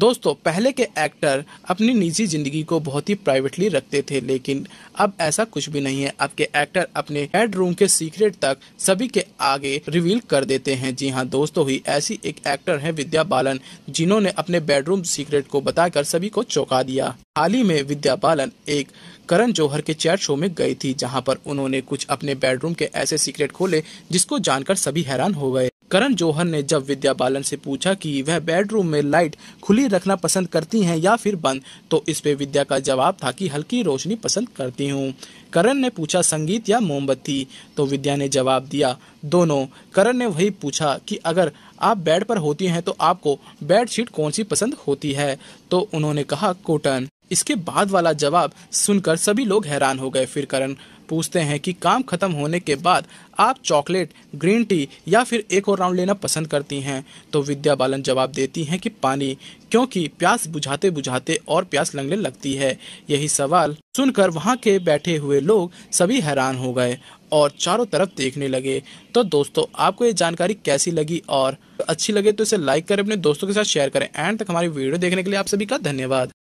दोस्तों पहले के एक्टर अपनी निजी जिंदगी को बहुत ही प्राइवेटली रखते थे लेकिन अब ऐसा कुछ भी नहीं है अब के एक्टर अपने बेडरूम के सीक्रेट तक सभी के आगे रिवील कर देते हैं जी हाँ दोस्तों ही ऐसी एक एक्टर है विद्या बालन जिन्होंने अपने बेडरूम सीक्रेट को बताकर सभी को चौंका दिया हाल ही में विद्या बालन एक करण जौहर के चैट शो में गई थी जहाँ पर उन्होंने कुछ अपने बेडरूम के ऐसे सीक्रेट खोले जिसको जानकर सभी हैरान हो गए करण जौहर ने जब विद्या बालन से पूछा कि वह बेडरूम में लाइट खुली रखना पसंद करती हैं या फिर बंद तो इस पे विद्या का जवाब था कि हल्की रोशनी पसंद करती हूँ करण ने पूछा संगीत या मोमबत्ती तो विद्या ने जवाब दिया दोनों करण ने वही पूछा कि अगर आप बेड पर होती हैं तो आपको बेड शीट कौन सी पसंद होती है तो उन्होंने कहा कोटन इसके बाद वाला जवाब सुनकर सभी लोग हैरान हो गए फिर करण पूछते हैं कि काम खत्म होने के बाद आप चॉकलेट ग्रीन टी या फिर एक और राउंड लेना पसंद करती हैं तो विद्या बालन जवाब देती हैं कि पानी क्योंकि प्यास बुझाते बुझाते और प्यास लगने लगती है यही सवाल सुनकर वहाँ के बैठे हुए लोग सभी हैरान हो गए और चारों तरफ देखने लगे तो दोस्तों आपको ये जानकारी कैसी लगी और अच्छी लगे तो इसे लाइक करें अपने दोस्तों के साथ शेयर करें एंड तक हमारी वीडियो देखने के लिए आप सभी का धन्यवाद